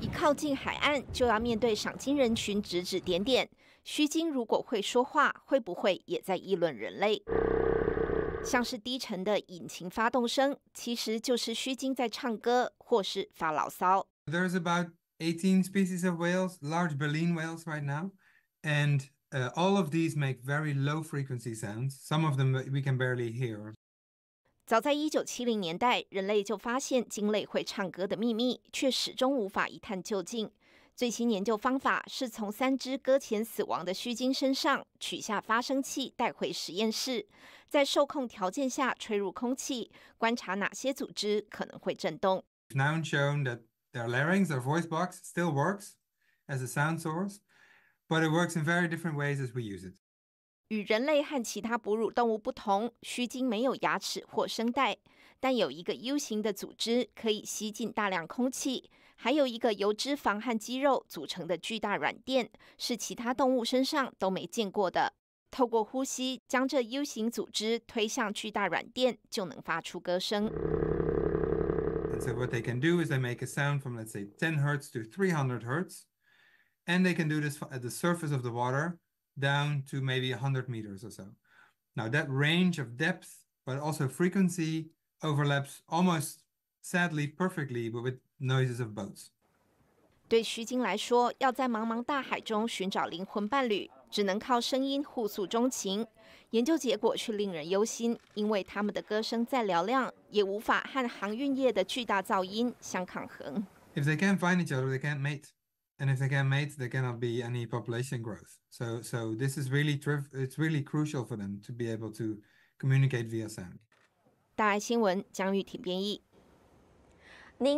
一靠近海岸，就要面对赏金人群指指点点。须鲸如果会说话，会不会也在议论人类？像是低沉的引擎发动声，其实就是须鲸在唱歌或是发牢骚。There's about eighteen species of whales, large baleen whales right now, and all of these make very low-frequency sounds. Some of them we can barely hear. 早在一九七零年代，人类就发现鲸类会唱歌的秘密，却始终无法一探究竟。最新研究方法是从三只搁浅死亡的须鲸身上取下发声器，带回实验室，在受控条件下吹入空气，观察哪些组织可能会震动。Now w shown that their larynx, their voice box, still works as a sound source, but it works in very different ways as we use it. 与人类和其他哺乳动物不同，须鲸没有牙齿或声带，但有一个 U 型的组织可以吸进大量空气，还有一个由脂肪和肌肉组成的巨大软垫，是其他动物身上都没见过的。透过呼吸，将这 U 型组织推向巨大软垫，就能发出歌声。so what they can do is they make a sound from let's say 10 hertz to 300 hertz, and they can do this at the surface of the water. down to maybe 100 meters or so. Now, that range of depth, but also frequency, overlaps almost sadly perfectly with noises of boats. 对徐晶来说，要在茫茫大海中寻找灵魂伴侣，只能靠声音互诉衷情。研究结果却令人忧心，因为他们的歌声再嘹亮，也无法和航运业的巨大噪音相抗衡。If they can't find each other, they can't mate and if they can mate, there cannot be any population growth. So so this is really it's really crucial for them to be able to communicate via sound. 大爱新闻，江玉婷编译。您